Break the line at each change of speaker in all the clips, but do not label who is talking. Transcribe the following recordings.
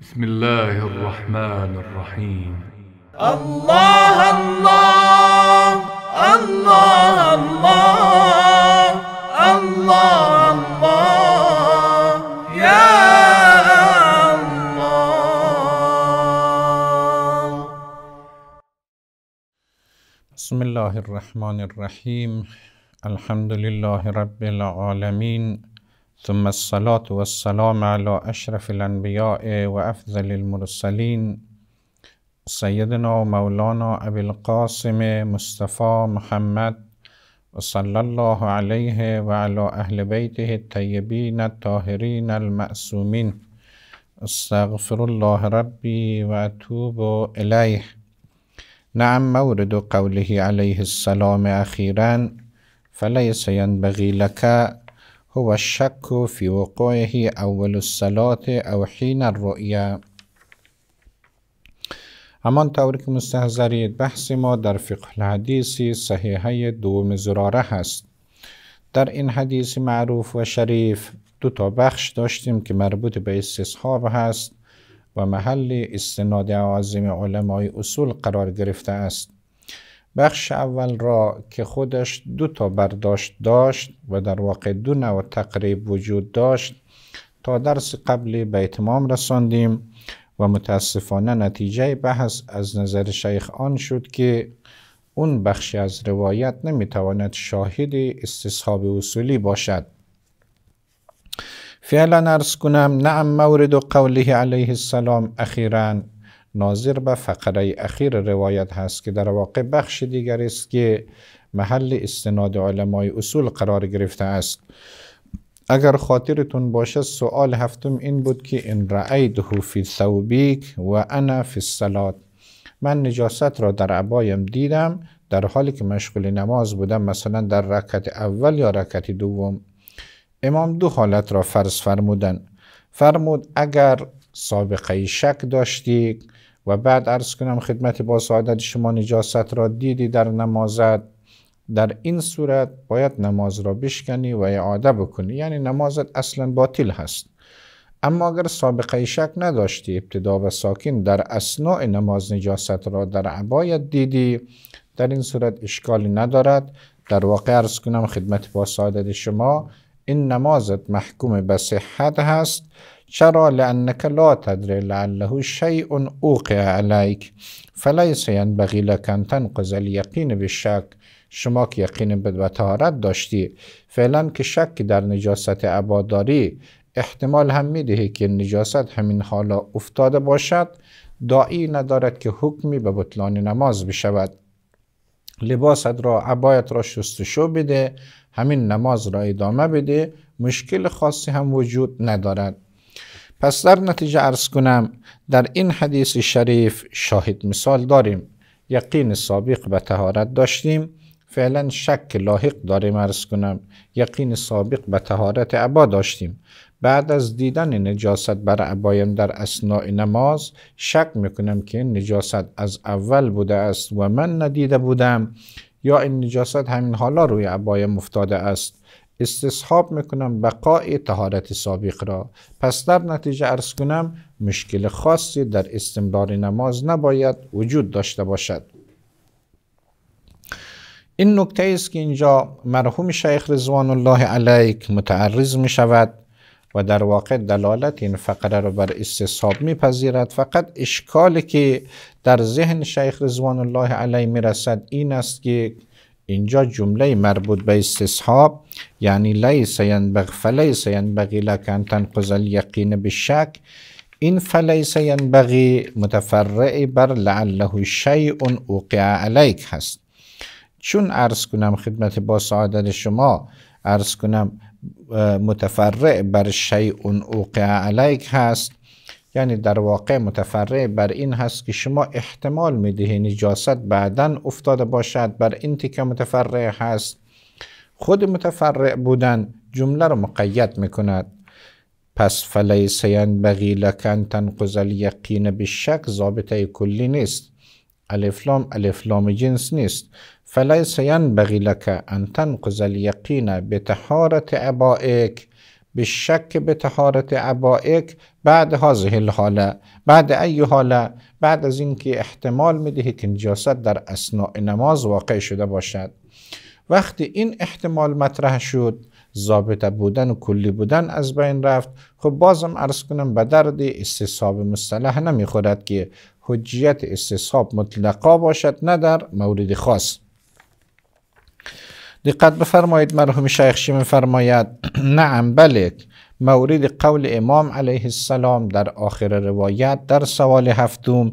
بسم الله الرحمن الرحيم الله الله الله الله الله الله يا الله بسم الله الرحمن الرحيم الحمد لله رب العالمين ثم الصلاة والسلام على أشرف الأنبياء وأفضل المرسلين سيدنا ومولانا أبي القاسم مصطفى محمد وصلى الله عليه وعلى أهل بيته الطيبين الطاهرين المأسومين استغفر الله ربي وأتوب إليه نعم مورد قوله عليه السلام أخيرا فليس ينبغي لك هو الشك في وقوعه اول الصلات او حين الرؤیه همان طور که بحث ما در فقه الحدیث صحیحه دوم زراره هست در این حدیث معروف و شریف دو تا بخش داشتیم که مربوط به استصحاب هست و محل استناد عظیم علمای اصول قرار گرفته است بخش اول را که خودش دو تا برداشت داشت و در واقع دو نوع تقریب وجود داشت تا درس قبلی به اتمام رساندیم و متاسفانه نتیجه بحث از نظر شیخ آن شد که اون بخشی از روایت نمیتواند شاهد استصحاب اصولی باشد فعلا ارز کنم نعم مورد قوله علیه السلام اخیرا ناظر به فقره اخیر روایت هست که در واقع بخش دیگر است که محل استناد علمای اصول قرار گرفته است اگر خاطرتون باشه سوال هفتم این بود که ان هو فی ثوبیک و انا فی الصلات من نجاست را در عبایم دیدم در حالی که مشغول نماز بودم مثلا در رکعت اول یا رکعت دوم امام دو حالت را فرض فرمودن فرمود اگر سابقه شک داشتی و بعد عرض کنم خدمت با سعادت شما نجاست را دیدی در نمازت در این صورت باید نماز را بشکنی و اعاده بکنی یعنی نمازت اصلا باطل هست اما اگر سابقه شک نداشتی ابتدا و ساکن در اسناع نماز نجاست را در عبایت دیدی در این صورت اشکالی ندارد در واقع عرض کنم خدمت با سعادت شما این نمازت محکوم به صحت هست چرا لانک لا تدری لعله شیء اوقع علیک فلیس ینبغی لک ان یقین الیقین بالشک شما که یقین به تهارت داشتی فعلا که شک در نجاست عباداری احتمال هم میدهی که نجاست همین حالا افتاده باشد داعی ندارد که حکمی به بطلان نماز بشود لباست را عبایت را شستشو بده همین نماز را ادامه بده مشکل خاصی هم وجود ندارد پس در نتیجه ارز کنم در این حدیث شریف شاهد مثال داریم یقین سابق به تهارت داشتیم فعلا شک لاحق داریم ارز کنم یقین سابق به تهارت عبا داشتیم بعد از دیدن نجاست بر عبایم در اسناع نماز شک میکنم که نجاست از اول بوده است و من ندیده بودم یا این نجاست همین حالا روی عبایم افتاده است استصحاب میکنم بقای تهارت سابق را پس در نتیجه ارز کنم مشکل خاصی در استمرار نماز نباید وجود داشته باشد این نکته است که اینجا مرحوم شیخ رضوان الله علیک متعرض می شود و در واقع دلالت این فقره را بر استصحاب میپذیرد فقط اشکالی که در ذهن شیخ رضوان الله علیه میرسد این است که اینجا جمله مربوط به استصحاب یعنی لیس ینبغ فلیس ینبغی لک ان تنقض الیقین بشک این فلیس ینبغی متفرع بر لعله شیء اوقع علیک هست چون عرض کنم خدمت با سعادت شما عرض کنم متفرع بر شیء اوقع علیک هست یعنی در واقع متفرع بر این هست که شما احتمال میدهی نجاست بعدا افتاده باشد بر این تیکه متفرع هست خود متفرع بودن جمله رو مقید میکند پس فلیس ینبغی لکن تنقض الیقین شک ضابطه کلی نیست الفلام الفلام جنس نیست فلیس ینبغی بغی ان تنقض الیقین به تحارت عبائک. به شک به تهارت عبائک بعد هذه الحاله بعد ای حاله بعد از اینکه احتمال میدهه که نجاست در اسناع نماز واقع شده باشد وقتی این احتمال مطرح شد ضابطه بودن و کلی بودن از بین رفت خب بازم عرض کنم به درد استصحاب مصطلح نمیخورد که حجیت استصحاب مطلقا باشد نه در مورد خاص دقت بفرمایید مرحوم شیخ شیم فرماید نعم بله مورد قول امام علیه السلام در آخر روایت در سوال هفتم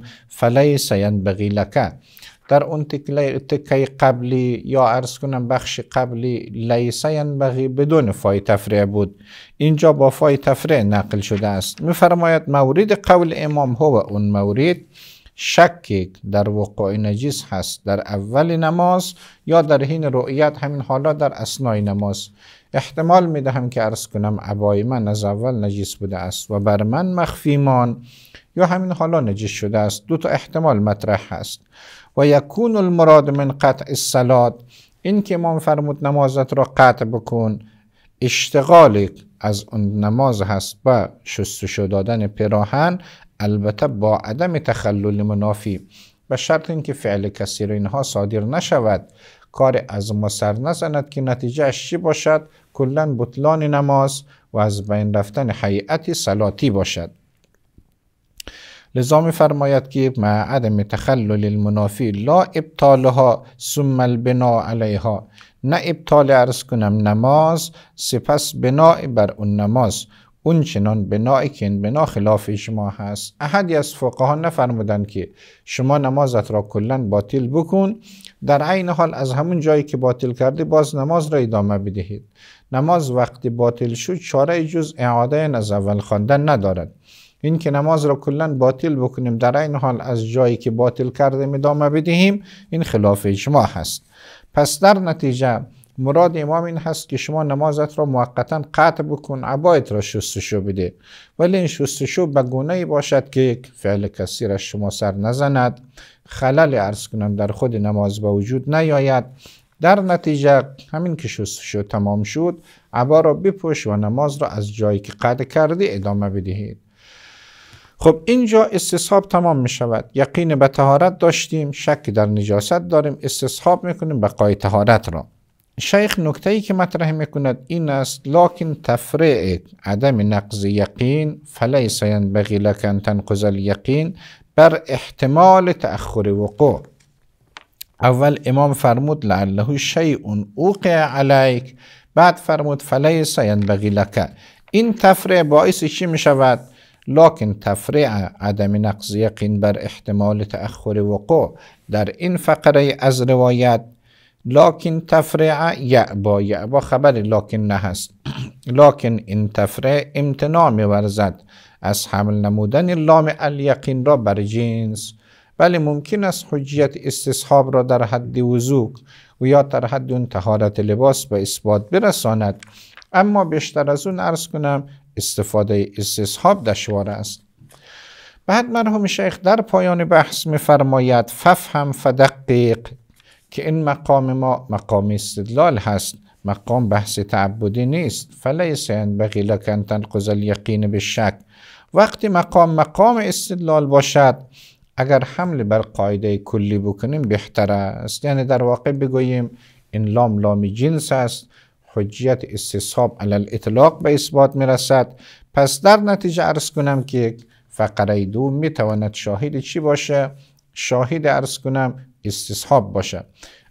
سین بغی لکه در اون تکه قبلی یا ارز کنم بخش قبلی لیسه بغی بدون فای تفریع بود اینجا با فای تفریع نقل شده است میفرماید مورد قول امام هو اون مورد شکی در وقوع نجیس هست در اول نماز یا در حین رؤیت همین حالا در اسنای نماز احتمال می دهم که عرض کنم عبای من از اول نجیس بوده است و بر من مخفیمان یا همین حالا نجیس شده است دو تا احتمال مطرح هست و یکون المراد من قطع السلات این که امام فرمود نمازت را قطع بکن اشتغال از اون نماز هست با شستشو دادن پراهن البته با عدم تخلل منافی به شرط اینکه فعل رو اینها صادر نشود کار از ما سر نزند که نتیجه چی باشد کلا بطلان نماز و از بین رفتن حیعت سلاتی باشد لذا میفرماید که مع عدم تخلل المنافی لا ابطالها ثم البناء علیها نه ابطال عرض کنم نماز سپس بناء بر اون نماز اون چنان کند که بنا خلاف شما هست احدی از فقها نفرمودند که شما نمازت را کلا باطل بکن در عین حال از همون جایی که باطل کردی باز نماز را ادامه بدهید نماز وقتی باطل شد چاره جز اعاده از اول خواندن ندارد این که نماز را کلا باطل بکنیم در این حال از جایی که باطل کرده ادامه بدهیم این خلاف اجماع هست پس در نتیجه مراد امام این هست که شما نمازت را موقتا قطع بکن عبایت را شستشو بده ولی این شستشو به گونه باشد که یک فعل کسی را شما سر نزند خلل ارز کنم در خود نماز به وجود نیاید در نتیجه همین که شستشو تمام شد عبا را بپوش و نماز را از جایی که قطع کردی ادامه بدهید خب اینجا استصحاب تمام می شود یقین به تهارت داشتیم شک در نجاست داریم استصحاب میکنیم بقای تهارت را شیخ نکته ای که مطرح میکند این است لکن تفریع عدم نقض یقین فلیس ینبغی لک ان تنقض الیقین بر احتمال تأخر وقوع اول امام فرمود لعله شیء اوقع علیک بعد فرمود فلیس ینبغی لک این تفریع باعث چی می شود لکن تفریع عدم نقض یقین بر احتمال تأخر وقوع در این فقره از روایت لکن تفریع یعبا یعبا خبر لکن نه است لکن این تفریع امتناع میورزد از حمل نمودن لام الیقین را بر جنس ولی بله، ممکن است حجیت استصحاب را در حد وزوق و یا در حد اون تهارت لباس به اثبات برساند اما بیشتر از اون ارز کنم استفاده استصحاب دشوار است بعد مرحوم شیخ در پایان بحث میفرماید ففهم فدقیق که این مقام ما مقام استدلال هست مقام بحث تعبدی نیست فلیس ینبغی تن قزل یقین به شک وقتی مقام مقام استدلال باشد اگر حمل بر قاعده کلی بکنیم بهتر است یعنی در واقع بگوییم این لام لام جنس است حجیت استصحاب علی اطلاق به اثبات میرسد پس در نتیجه عرض کنم که فقره دو میتواند شاهد چی باشه؟ شاهد عرض کنم استصحاب باشه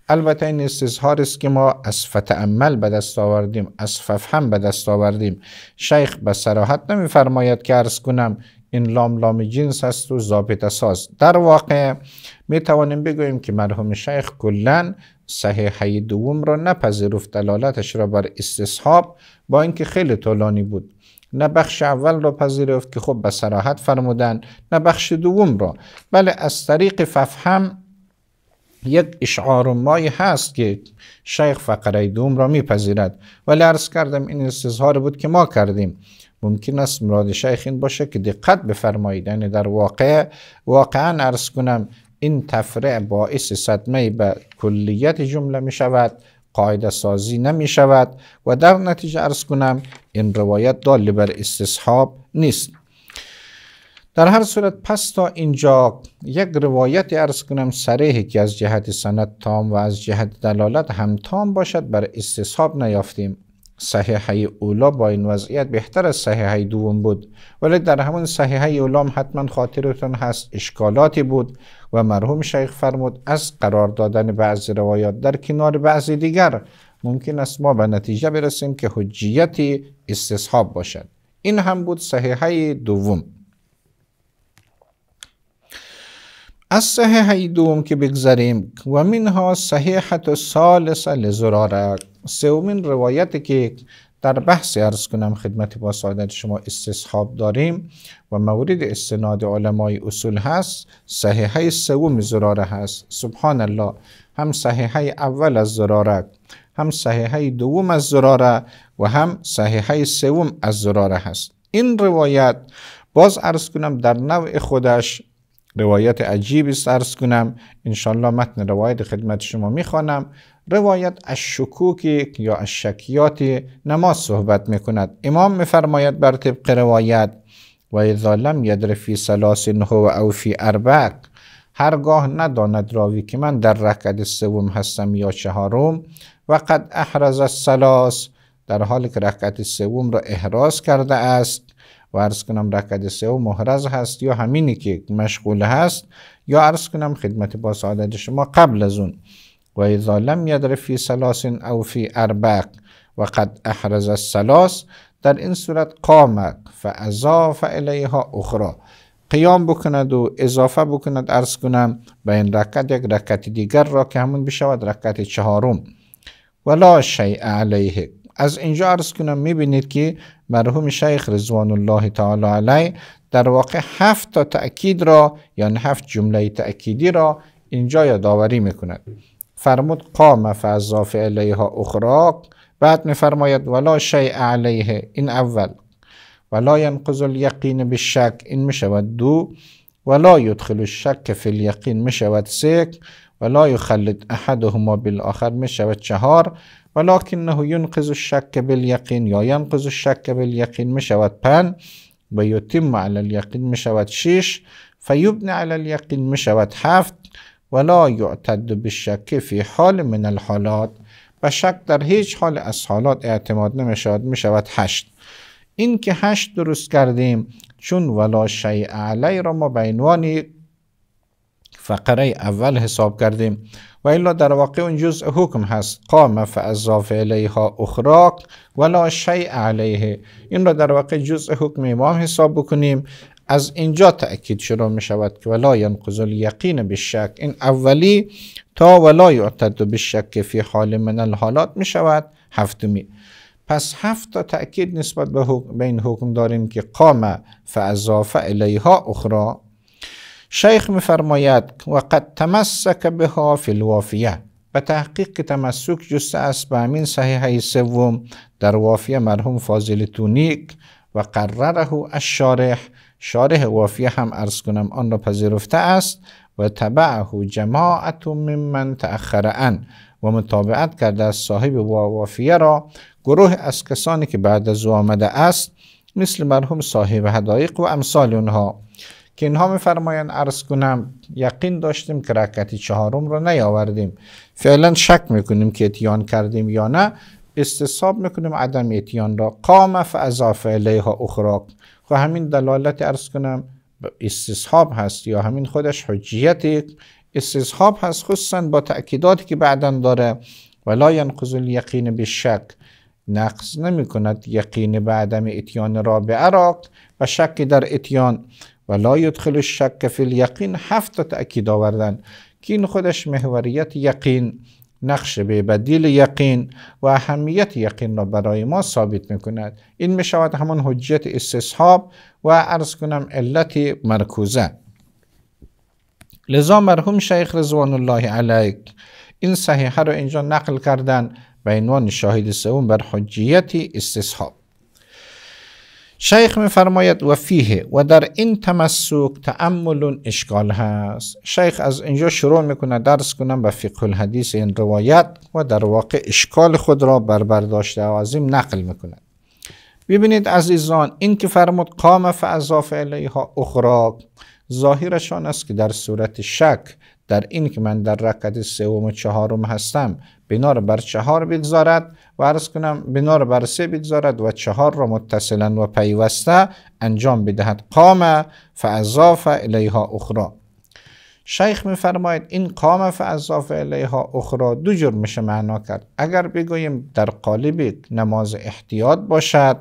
البته این استظهار است که ما از فتعمل به دست آوردیم از ففهم به دست آوردیم شیخ به سراحت نمیفرماید که عرض کنم این لام لام جنس است و ضابط ساز در واقع می توانیم بگوییم که مرحوم شیخ کلا صحیحه دوم را نپذیرفت دلالتش را بر استصحاب با اینکه خیلی طولانی بود نه بخش اول را پذیرفت که خب به سراحت فرمودن نه بخش دوم را بله از طریق ففهم یک اشعار مای هست که شیخ فقره دوم را میپذیرد ولی عرض کردم این استظهار بود که ما کردیم ممکن است مراد شیخ این باشه که دقت بفرمایید یعنی در واقع واقعا عرض کنم این تفرع باعث صدمه به کلیت جمله می شود قاعده سازی نمی شود و در نتیجه عرض کنم این روایت دال بر استصحاب نیست در هر صورت پس تا اینجا یک روایت ارز کنم سریحی که از جهت سند تام و از جهت دلالت هم تام باشد بر استصحاب نیافتیم صحیحه اولا با این وضعیت بهتر از صحیحه دوم بود ولی در همون صحیحه اولا حتما خاطرتون هست اشکالاتی بود و مرحوم شیخ فرمود از قرار دادن بعضی روایات در کنار بعضی دیگر ممکن است ما به نتیجه برسیم که حجیتی استصحاب باشد این هم بود صحیحه دوم از صحیحه دوم که بگذاریم و منها صحیحت و سالس لزراره سومین روایت که در بحث ارز کنم خدمت با سعادت شما استصحاب داریم و مورد استناد علمای اصول هست صحیحه سوم زراره هست سبحان الله هم صحیحه اول از زراره هم صحیحه دوم از زراره و هم صحیحه سوم از زراره هست این روایت باز ارز کنم در نوع خودش روایت عجیبی سرس کنم انشالله متن روایت خدمت شما میخوانم روایت از شکوکی یا از شکیاتی نماز صحبت میکند امام میفرماید بر طبق روایت و اذا لم یدر فی سلاس هو او فی اربع هرگاه نداند راوی که من در رکعت سوم هستم یا چهارم و قد احرز سلاس در حالی که رکعت سوم را احراز کرده است و عرض کنم رکد سه و هست یا همینی که مشغول هست یا عرض کنم خدمت با سعادت شما قبل از اون و اذا لم یدر فی سلاس او فی اربق و قد احرز سلاس در این صورت قامت فاضاف الیها اخری قیام بکند و اضافه بکند ارز کنم به این رکت یک رکت دیگر را که همون بشود رکت چهارم ولا شیء علیه از اینجا ارز کنم میبینید که مرحوم شیخ رضوان الله تعالی علی در واقع هفت تا تأکید را یعنی هفت جمله تأکیدی را اینجا یادآوری میکند فرمود قام فعضاف علیها اخراق بعد میفرماید ولا شیء علیه این اول ولا ینقض الیقین بالشک این میشود دو ولا یدخل الشک فی الیقین میشود سک و لا یخلد احدهما بالاخر می شود چهار ولکنه ینقذ الشک بالیقین یا ینقذ الشک بالیقین می شود پن و یتم علی الیقین می شود شش فیبن علی الیقین می شود هفت ولا یعتد بالشک فی حال من الحالات و شک در هیچ حال از حالات اعتماد نمی شود می شود هشت این که هشت درست کردیم چون ولا شیء علی را ما به عنوان فقره اول حساب کردیم و الا در واقع اون جزء حکم هست قام فعضاف الیها اخراق ولا شیع علیه این را در واقع جزء حکم امام حساب بکنیم از اینجا تأکید شروع می شود که ولا ینقض الیقین بالشک این اولی تا ولا یعتد بالشک فی حال من الحالات می شود هفتمی پس هفت تا تأکید نسبت به, این حکم داریم که قام فعضاف علیها اخراق شیخ میفرماید و قد تمسک بها فی الوافیه به تحقیق که تمسک جسته است به همین صحیحه سوم در وافیه مرحوم فاضل تونیک و قرره الشارح شارح وافیه هم ارز کنم آن را پذیرفته است و تبعه جماعت ممن تأخره ان و مطابعت کرده از صاحب وافیه را گروه از کسانی که بعد از او آمده است مثل مرحوم صاحب هدایق و امثال اونها که اینها میفرمایند عرض کنم یقین داشتیم که رکعتی چهارم را نیاوردیم فعلا شک میکنیم که اتیان کردیم یا نه استصاب میکنیم عدم اتیان را قام اضافه الیها اخرا خب همین دلالت عرض کنم استصحاب هست یا همین خودش حجیت استصحاب هست خصوصا با تأکیداتی که بعدا داره ولا ینقض الیقین شک نقص نمی کند یقین به عدم اتیان را به عراق و شک در اتیان و لا یدخل شک فی الیقین هفت تا تأکید آوردن که این خودش محوریت یقین نقش به بدیل یقین و اهمیت یقین را برای ما ثابت میکند این میشود همون همان حجت استصحاب و عرض کنم علت مرکوزه لذا مرحوم شیخ رضوان الله علیه این صحیحه را اینجا نقل کردن به عنوان شاهد سوم بر حجیت استصحاب شیخ میفرماید و فیه و در این تمسک تعمل اشکال هست شیخ از اینجا شروع میکنه درس کنم به فقه الحدیث این روایت و در واقع اشکال خود را بر و عظیم نقل میکنه ببینید عزیزان این که فرمود قام فعضاف علیها اخراق ظاهرشان است که در صورت شک در این که من در رکعت سوم و چهارم هستم بنا رو بر چهار بگذارد و عرض کنم بنا بر سه بگذارد و چهار را متصلا و پیوسته انجام بدهد قام فعضاف الیها اخری شیخ میفرماید این قام فعضاف الیها اخری دو جور میشه معنا کرد اگر بگوییم در قالب نماز احتیاط باشد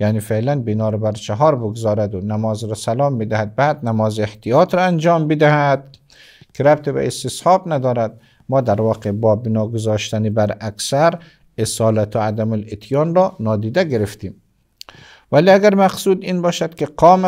یعنی فعلا بنا رو بر چهار بگذارد و نماز را سلام بدهد بعد نماز احتیاط را انجام بدهد که ربط به استصحاب ندارد ما در واقع با بنا گذاشتن بر اکثر اصالت و عدم الاتیان را نادیده گرفتیم ولی اگر مقصود این باشد که قام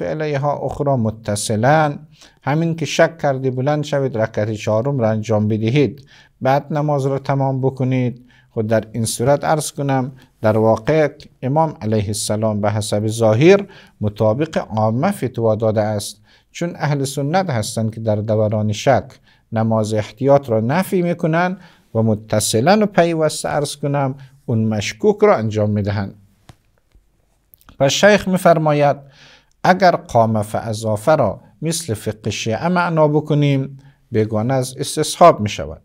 علیه ها اخری متصلا همین که شک کردی بلند شوید رکعت چهارم را انجام بدهید بعد نماز را تمام بکنید خود در این صورت عرض کنم در واقع امام علیه السلام به حسب ظاهر مطابق عامه فتوا داده است چون اهل سنت هستند که در دوران شک نماز احتیاط را نفی میکنند و متصلا و پیوسته ارز کنم اون مشکوک را انجام میدهند و شیخ میفرماید اگر قام فعضافه را مثل فقه شیعه معنا بکنیم بگانه از استصحاب میشود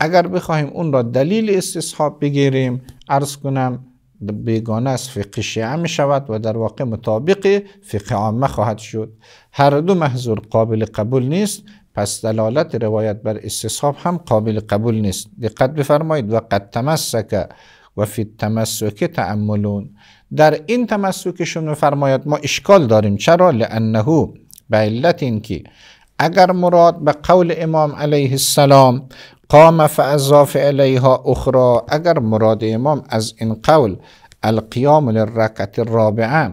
اگر بخواهیم اون را دلیل استصحاب بگیریم ارز کنم بیگانه از فقه شیعه می شود و در واقع مطابق فقه عامه خواهد شد هر دو محضور قابل قبول نیست پس دلالت روایت بر استصحاب هم قابل قبول نیست دقت بفرمایید و قد تمسک و فی تمسک تعملون در این تمسکشون فرماید ما اشکال داریم چرا لانه به علت اینکه اگر مراد به قول امام علیه السلام قام فعضاف علیها اخری اگر مراد امام از این قول القیام للرکعت الرابعه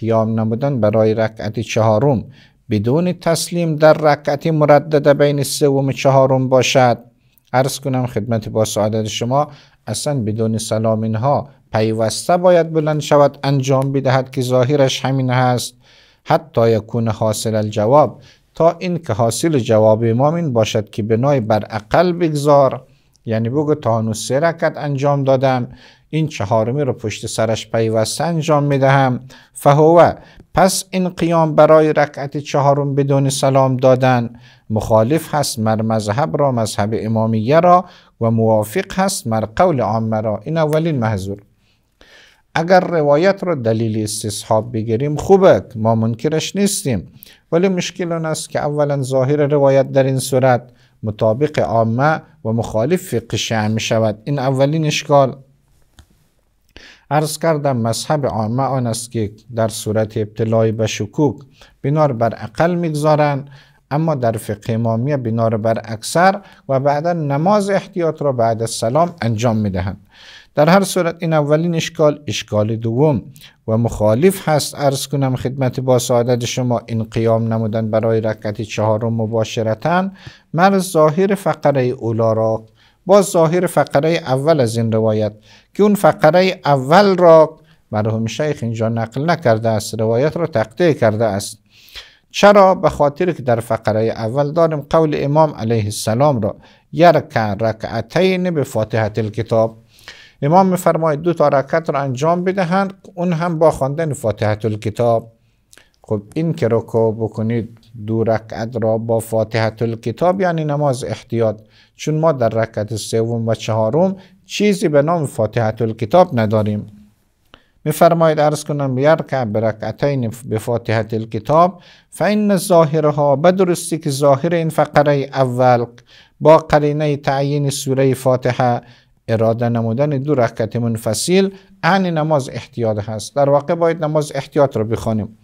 قیام نمودن برای رکعت چهارم بدون تسلیم در رکعت مردده بین سوم و چهارم باشد عرض کنم خدمت با سعادت شما اصلا بدون سلام اینها پیوسته باید بلند شود انجام بدهد که ظاهرش همین هست حتی یکون حاصل الجواب تا این که حاصل جواب امام این باشد که بنای بر اقل بگذار یعنی بگو تا هنوز سه رکت انجام دادم این چهارمی رو پشت سرش پیوسته انجام میدهم فهوه پس این قیام برای رکعت چهارم بدون سلام دادن مخالف هست مر مذهب را مذهب امامیه را و موافق هست مر قول عامه را این اولین محضور اگر روایت را دلیل استصحاب بگیریم خوبه ما منکرش نیستیم ولی مشکل آن است که اولا ظاهر روایت در این صورت مطابق عامه و مخالف فقه شعن می شود این اولین اشکال عرض کردم مذهب عامه آن است که در صورت ابتلای به شکوک بنار بر اقل میگذارند اما در فقه امامیه بنار بر اکثر و بعدا نماز احتیاط را بعد از سلام انجام میدهند در هر صورت این اولین اشکال اشکال دوم و مخالف هست ارز کنم خدمت با سعادت شما این قیام نمودن برای رکعت چهارم مباشرتا من ظاهر فقره اولا را با ظاهر فقره اول از این روایت که اون فقره اول را مرحوم شیخ اینجا نقل نکرده است روایت را تقطیع کرده است چرا به خاطر که در فقره اول داریم قول امام علیه السلام را یرک رکعتین به فاتحه کتاب امام میفرماید دو تا رکعت را انجام بدهند اون هم با خواندن فاتحه الکتاب خب این که بکنید دو رکعت را با فاتحه الکتاب یعنی نماز احتیاط چون ما در رکعت سوم و چهارم چیزی به نام فاتحه الکتاب نداریم میفرماید عرض کنم یرکع برکعتین به فاتحه الکتاب فان ظاهرها درستی که ظاهر این فقره اول با قرینه تعیین سوره فاتحه اراده نمودن دو رکعت منفصل عن نماز احتیاط هست در واقع باید نماز احتیاط را بخوانیم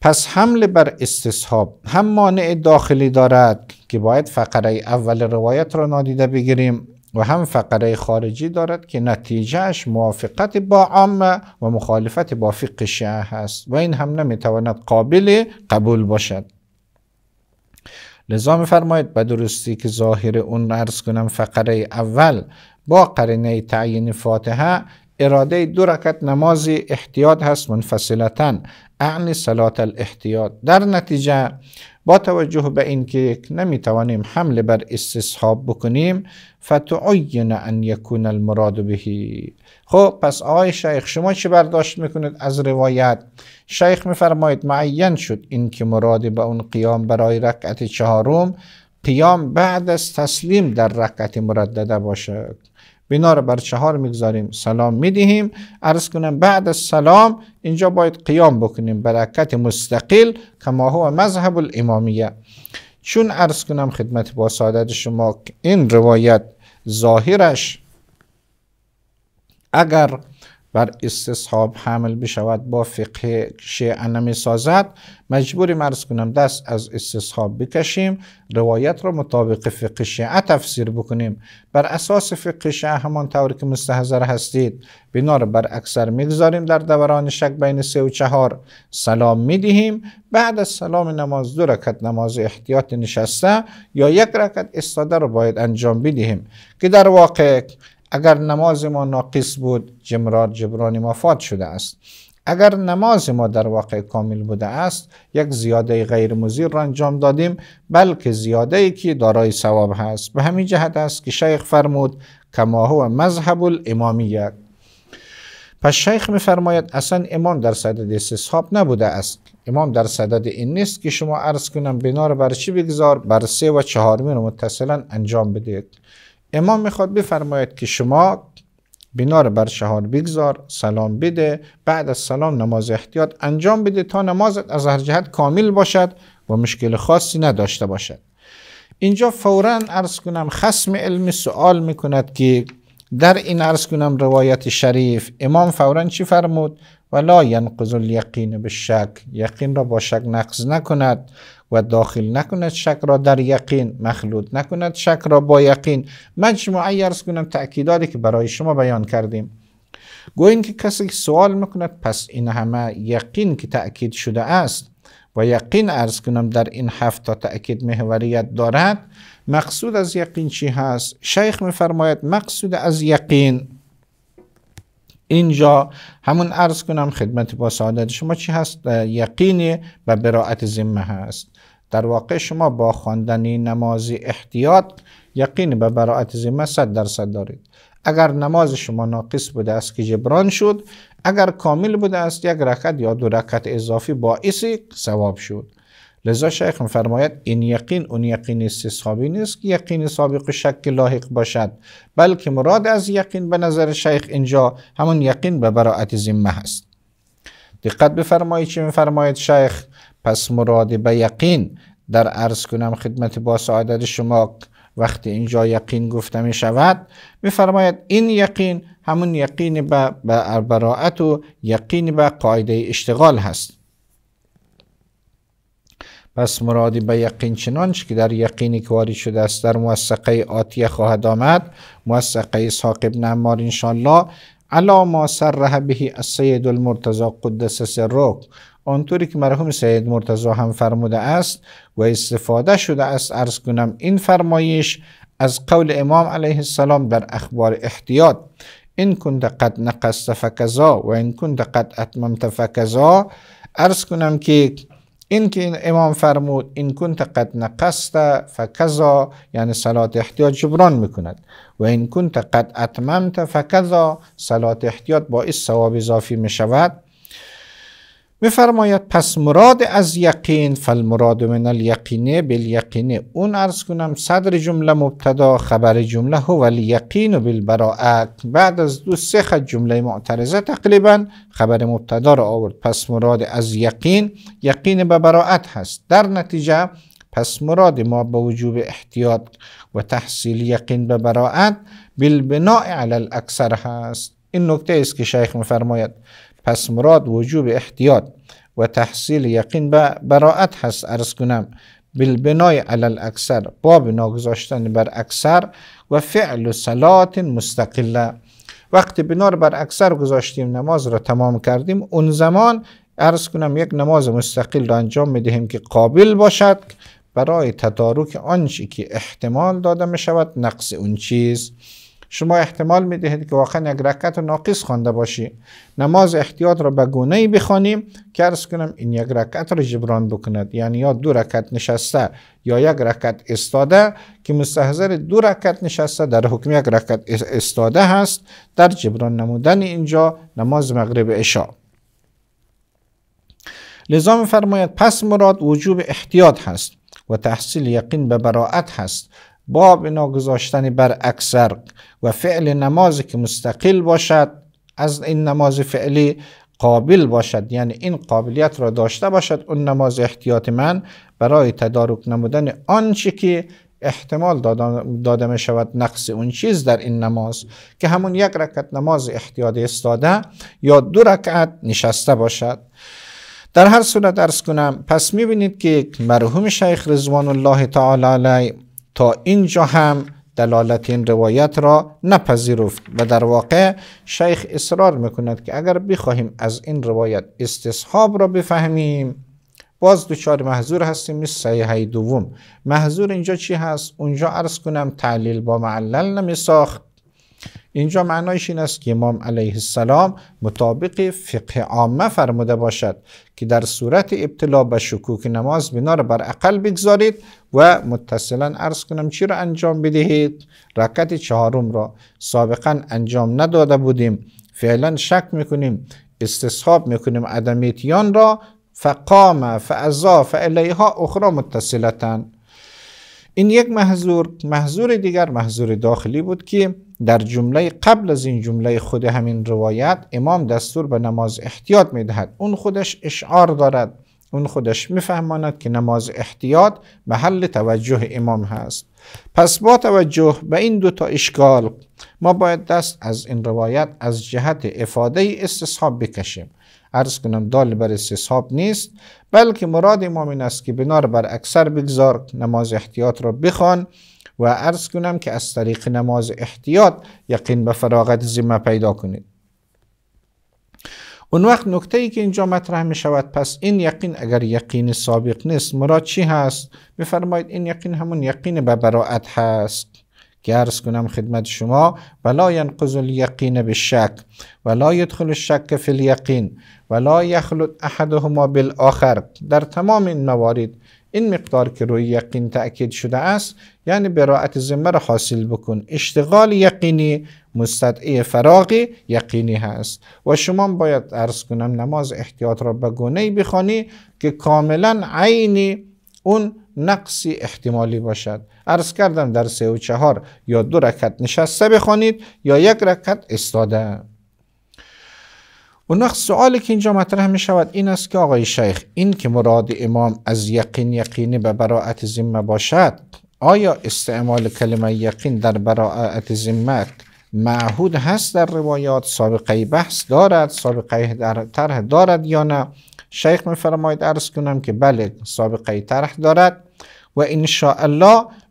پس حمل بر استصحاب هم مانع داخلی دارد که باید فقره اول روایت را نادیده بگیریم و هم فقره خارجی دارد که نتیجهش موافقت با عامه و مخالفت با فقه شیعه هست و این هم نمیتواند قابل قبول باشد لذا میفرماید به درستی که ظاهر اون را ارز کنم فقره اول با قرینه تعیین فاتحه اراده دو رکت نماز احتیاط هست منفصلتا اعنی صلات الاحتیاط در نتیجه با توجه به اینکه توانیم حمل بر استصحاب بکنیم فتعین ان یکون المراد بهی خب پس آقای شیخ شما چه برداشت میکنید از روایت شیخ میفرماید معین شد اینکه مراد به اون قیام برای رکعت چهارم قیام بعد از تسلیم در رکعت مردده باشد بینا رو بر چهار میگذاریم سلام میدهیم عرض کنم بعد از سلام اینجا باید قیام بکنیم برکت مستقل کما هو مذهب الامامیه چون عرض کنم خدمت با سعادت شما این روایت ظاهرش اگر بر استصحاب حمل بشود با فقه شیعه نمی سازد مجبوری مرز کنم دست از استصحاب بکشیم روایت را مطابق فقه شیعه تفسیر بکنیم بر اساس فقه شیعه همان طور که مستحضر هستید بنا را بر اکثر میگذاریم در دوران شک بین سه و چهار سلام میدهیم بعد از سلام نماز دو رکت نماز احتیاط نشسته یا یک رکت استاده رو باید انجام بدهیم که در واقع اگر نماز ما ناقص بود جمرات جبران ما فات شده است اگر نماز ما در واقع کامل بوده است یک زیاده غیر مزیر را انجام دادیم بلکه زیاده ای که دارای ثواب هست به همین جهت است که شیخ فرمود کما هو مذهب الامامیه پس شیخ میفرماید اصلا امام در صدد استصحاب نبوده است امام در صدد این نیست که شما عرض کنم بنار بر چی بگذار بر سه و چهارمین متصلا انجام بدید امام میخواد بفرماید که شما بینار بر شهار بگذار سلام بده بعد از سلام نماز احتیاط انجام بده تا نمازت از هر جهت کامل باشد و مشکل خاصی نداشته باشد اینجا فورا عرض کنم خسم علمی سوال میکند که در این عرض کنم روایت شریف امام فورا چی فرمود و لا ینقض الیقین به شک یقین را با شک نقض نکند و داخل نکند شک را در یقین مخلوط نکند شک را با یقین مجموعه ارز کنم تأکیداتی که برای شما بیان کردیم گوین که کسی سوال میکند پس این همه یقین که تأکید شده است و یقین ارز کنم در این هفت تا تأکید محوریت دارد مقصود از یقین چی هست؟ شیخ میفرماید مقصود از یقین اینجا همون عرض کنم خدمت با سعادت شما چی هست یقینی و براعت ذمه هست در واقع شما با خواندن نماز احتیاط یقین به براعت ذمه صد درصد دارید اگر نماز شما ناقص بوده است که جبران شد اگر کامل بوده است یک رکت یا دو رکت اضافی باعث ثواب شد لذا شیخ فرماید این یقین اون یقین استصحابی نیست که یقین سابق و شک لاحق باشد بلکه مراد از یقین به نظر شیخ اینجا همون یقین به براعت زمه هست دقت بفرمایید چی میفرماید شیخ پس مراد به یقین در عرض کنم خدمت با سعادت شما وقتی اینجا یقین گفته می شود میفرماید این یقین همون یقین به براعت و یقین به قاعده اشتغال هست پس مرادی به یقین چنانچه که در یقینی که واری شده است در موثقه آتیه خواهد آمد موثقه ساقی ابن عمار انشالله علا ما بهی از سید المرتضا قدس سره آنطوری که مرحوم سید مرتضا هم فرموده است و استفاده شده است ارز کنم این فرمایش از قول امام علیه السلام در اخبار احتیاط این کند قد نقص تفکزا و این کند قد اتمم تفکزا ارز کنم که این که امام فرمود این کنت قد نقصت فکذا یعنی صلات احتیاط جبران میکند و این کنت قد اتممت فکذا سلات احتیاط باعث ثواب اضافی میشود میفرماید پس مراد از یقین فالمراد من الیقینه بالیقینه اون عرض کنم صدر جمله مبتدا خبر جمله هو الیقین بالبراعت بعد از دو سه خط جمله معترضه تقریبا خبر مبتدا را آورد پس مراد از یقین یقین به براعت هست در نتیجه پس مراد ما به وجوب احتیاط و تحصیل یقین به براعت بالبناء علی الاکثر هست این نکته است که شیخ میفرماید پس مراد وجوب احتیاط و تحصیل یقین به براعت هست ارز کنم بالبنای علال اکثر باب ناگذاشتن بر اکثر و فعل و سلات مستقله وقتی بنا بر اکثر گذاشتیم نماز را تمام کردیم اون زمان ارز کنم یک نماز مستقل را انجام میدهیم که قابل باشد برای تدارک آنچه که احتمال داده می شود نقص اون چیز شما احتمال میدهید که واقعا یک رکعت ناقص خوانده باشی نماز احتیاط را به گونه ای بخوانیم که ارز کنم این یک رکعت را جبران بکند یعنی یا دو رکعت نشسته یا یک رکعت استاده که مستحضر دو رکعت نشسته در حکم یک رکعت استاده هست در جبران نمودن اینجا نماز مغرب عشا لزام فرماید پس مراد وجوب احتیاط هست و تحصیل یقین به براعت هست با بنا گذاشتن بر اکثر و فعل نمازی که مستقل باشد از این نماز فعلی قابل باشد یعنی این قابلیت را داشته باشد اون نماز احتیاط من برای تدارک نمودن آنچه که احتمال داده می شود نقص اون چیز در این نماز که همون یک رکعت نماز احتیاط استاده یا دو رکعت نشسته باشد در هر صورت ارز کنم پس می بینید که مرحوم شیخ رضوان الله تعالی علیه تا اینجا هم دلالت این روایت را نپذیرفت و در واقع شیخ اصرار میکند که اگر بخواهیم از این روایت استصحاب را بفهمیم باز دچار محضور هستیم مثل صحیحه دوم محضور اینجا چی هست؟ اونجا عرض کنم تعلیل با معلل نمی اینجا معنایش این است که امام علیه السلام مطابق فقه عامه فرموده باشد که در صورت ابتلا به شکوک نماز بنا را بر عقل بگذارید و متصلا عرض کنم چی را انجام بدهید رکعت چهارم را سابقا انجام نداده بودیم فعلا شک میکنیم استصحاب میکنیم عدمیتیان را فقام فعضا الیها اخری متصلتن این یک محضور محضور دیگر محضور داخلی بود که در جمله قبل از این جمله خود همین روایت امام دستور به نماز احتیاط میدهد اون خودش اشعار دارد اون خودش میفهماند که نماز احتیاط محل توجه امام هست پس با توجه به این دو تا اشکال ما باید دست از این روایت از جهت افاده استصحاب بکشیم عرض کنم دال بر استصحاب نیست بلکه مراد امام این است که بنار بر اکثر بگذار نماز احتیاط را بخوان و عرض کنم که از طریق نماز احتیاط یقین به فراغت ذمه پیدا کنید اون وقت نکته ای که اینجا مطرح می شود پس این یقین اگر یقین سابق نیست مراد چی هست؟ فرماید این یقین همون یقین به براعت هست که عرض کنم خدمت شما ولا ینقذ الیقین و لا یدخل شک فی الیقین ولا یخلط احدهما بالآخر در تمام این موارد این مقدار که روی یقین تأکید شده است یعنی براعت ذمه را حاصل بکن اشتغال یقینی مستدعی فراغی یقینی هست و شما باید ارز کنم نماز احتیاط را به گونه بخوانی که کاملا عینی اون نقصی احتمالی باشد ارز کردم در سه و چهار یا دو رکت نشسته بخوانید یا یک رکت استاده اون وقت سوالی که اینجا مطرح می شود این است که آقای شیخ این که مراد امام از یقین یقینی به براعت ذمه باشد آیا استعمال کلمه یقین در براعت ذمه معهود هست در روایات سابقه بحث دارد سابقه در طرح دارد یا نه شیخ میفرماید عرض کنم که بله سابقه طرح دارد و ان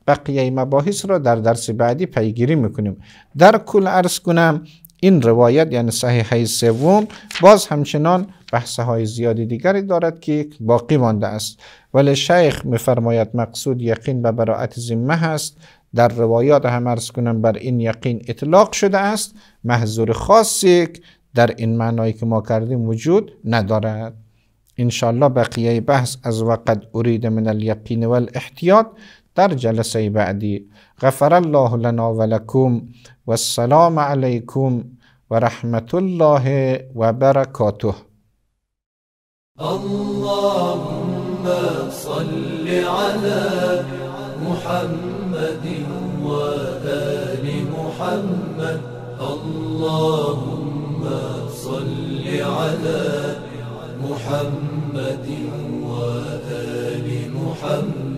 بقیه مباحث را در درس بعدی پیگیری میکنیم در کل عرض کنم این روایت یعنی صحیحه سوم باز همچنان بحث های زیادی دیگری دارد که باقی مانده است ولی شیخ میفرماید مقصود یقین به براعت ذمه است. در روایات هم ارز کنم بر این یقین اطلاق شده است محضور خاصی در این معنایی که ما کردیم وجود ندارد انشاءالله بقیه بحث از وقت ارید من الیقین والاحتیاط ترجع لشيء بعدي غفر الله لنا ولكم والسلام عليكم ورحمة الله وبركاته اللهم صل على محمد وآل محمد اللهم صل على محمد وآل محمد